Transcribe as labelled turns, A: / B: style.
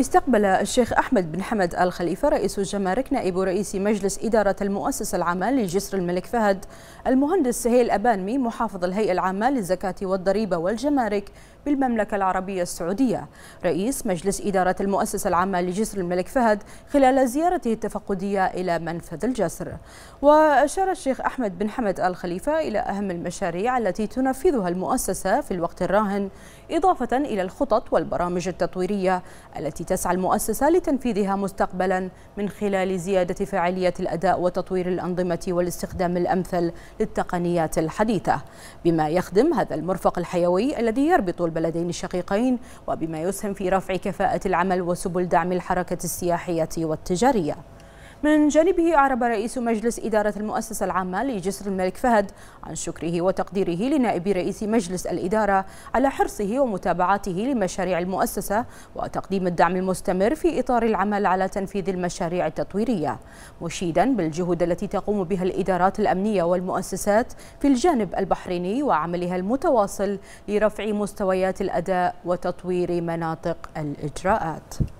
A: استقبل الشيخ أحمد بن حمد الخليفة رئيس الجمارك نائب رئيس مجلس إدارة المؤسسة العامة لجسر الملك فهد المهندس سهيل أبانمي محافظ الهيئة العامة للزكاة والضريبة والجمارك بالمملكة العربية السعودية رئيس مجلس إدارة المؤسسة العامة لجسر الملك فهد خلال زيارته التفقدية إلى منفذ الجسر وأشار الشيخ أحمد بن حمد الخليفة إلى أهم المشاريع التي تنفذها المؤسسة في الوقت الراهن إضافة إلى الخطط والبرامج التطويرية التي تسعى المؤسسة لتنفيذها مستقبلا من خلال زيادة فاعلية الأداء وتطوير الأنظمة والاستخدام الأمثل للتقنيات الحديثة بما يخدم هذا المرفق الحيوي الذي يربط البلدين الشقيقين وبما يسهم في رفع كفاءة العمل وسبل دعم الحركة السياحية والتجارية من جانبه أعرب رئيس مجلس إدارة المؤسسة العامة لجسر الملك فهد عن شكره وتقديره لنائب رئيس مجلس الإدارة على حرصه ومتابعته لمشاريع المؤسسة وتقديم الدعم المستمر في إطار العمل على تنفيذ المشاريع التطويرية مشيدا بالجهود التي تقوم بها الإدارات الأمنية والمؤسسات في الجانب البحريني وعملها المتواصل لرفع مستويات الأداء وتطوير مناطق الإجراءات